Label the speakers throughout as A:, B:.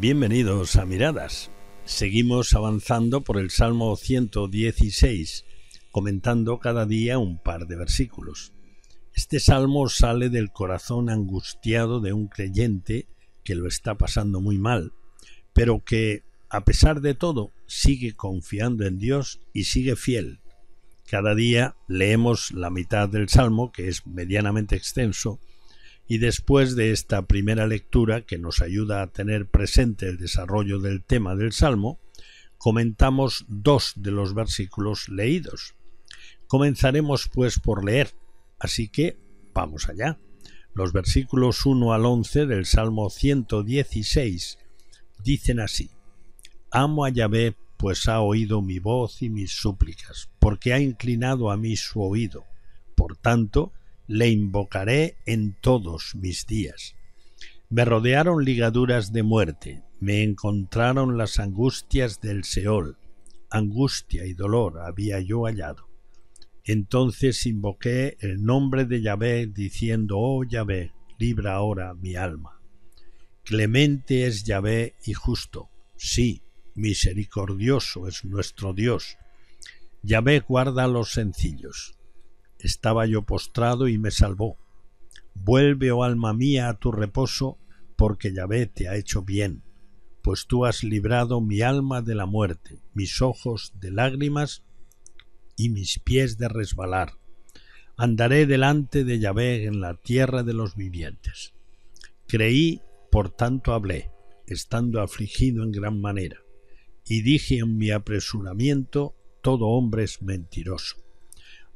A: Bienvenidos a Miradas. Seguimos avanzando por el Salmo 116, comentando cada día un par de versículos. Este salmo sale del corazón angustiado de un creyente que lo está pasando muy mal, pero que, a pesar de todo, sigue confiando en Dios y sigue fiel. Cada día leemos la mitad del salmo, que es medianamente extenso, y después de esta primera lectura que nos ayuda a tener presente el desarrollo del tema del Salmo, comentamos dos de los versículos leídos. Comenzaremos pues por leer, así que vamos allá. Los versículos 1 al 11 del Salmo 116 dicen así, Amo a Yahvé, pues ha oído mi voz y mis súplicas, porque ha inclinado a mí su oído. Por tanto, le invocaré en todos mis días. Me rodearon ligaduras de muerte, me encontraron las angustias del Seol. Angustia y dolor había yo hallado. Entonces invoqué el nombre de Yahvé, diciendo, Oh Yahvé, libra ahora mi alma. Clemente es Yahvé y justo. Sí, misericordioso es nuestro Dios. Yahvé guarda a los sencillos estaba yo postrado y me salvó. Vuelve, oh alma mía, a tu reposo, porque Yahvé te ha hecho bien, pues tú has librado mi alma de la muerte, mis ojos de lágrimas y mis pies de resbalar. Andaré delante de Yahvé en la tierra de los vivientes. Creí, por tanto hablé, estando afligido en gran manera, y dije en mi apresuramiento, todo hombre es mentiroso.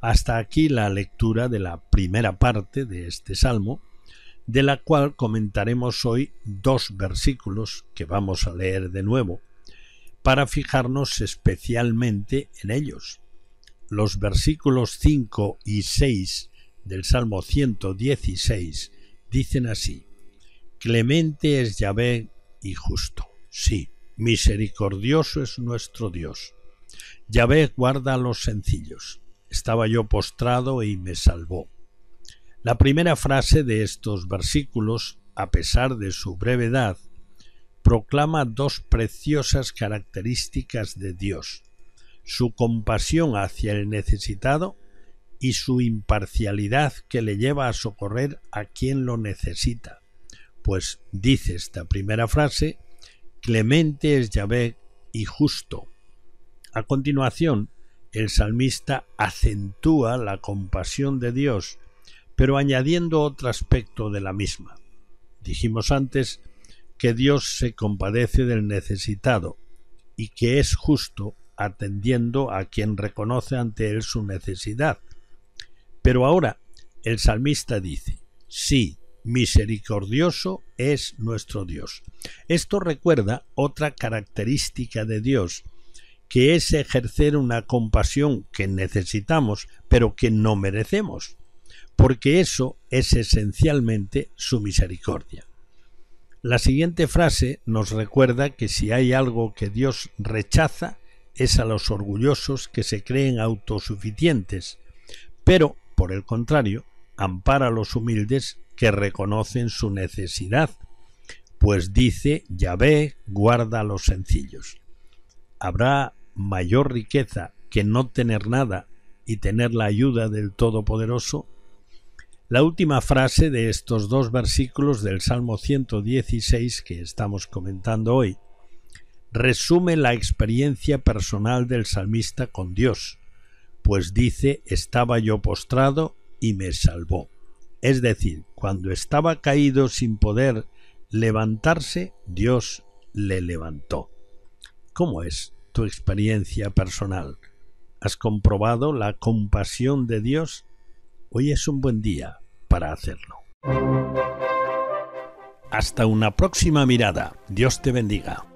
A: Hasta aquí la lectura de la primera parte de este Salmo, de la cual comentaremos hoy dos versículos que vamos a leer de nuevo, para fijarnos especialmente en ellos. Los versículos 5 y 6 del Salmo 116 dicen así, Clemente es Yahvé y justo. Sí, misericordioso es nuestro Dios. Yahvé guarda a los sencillos estaba yo postrado y me salvó. La primera frase de estos versículos, a pesar de su brevedad, proclama dos preciosas características de Dios, su compasión hacia el necesitado y su imparcialidad que le lleva a socorrer a quien lo necesita. Pues dice esta primera frase, clemente es Yahvé y justo. A continuación, el salmista acentúa la compasión de Dios, pero añadiendo otro aspecto de la misma. Dijimos antes que Dios se compadece del necesitado y que es justo atendiendo a quien reconoce ante él su necesidad. Pero ahora el salmista dice, sí, misericordioso es nuestro Dios. Esto recuerda otra característica de Dios, que es ejercer una compasión que necesitamos, pero que no merecemos, porque eso es esencialmente su misericordia. La siguiente frase nos recuerda que si hay algo que Dios rechaza, es a los orgullosos que se creen autosuficientes, pero, por el contrario, ampara a los humildes que reconocen su necesidad, pues dice Yahvé guarda a los sencillos. Habrá mayor riqueza que no tener nada y tener la ayuda del Todopoderoso? La última frase de estos dos versículos del Salmo 116 que estamos comentando hoy resume la experiencia personal del salmista con Dios, pues dice estaba yo postrado y me salvó. Es decir, cuando estaba caído sin poder levantarse, Dios le levantó. ¿Cómo es tu experiencia personal. ¿Has comprobado la compasión de Dios? Hoy es un buen día para hacerlo. Hasta una próxima mirada. Dios te bendiga.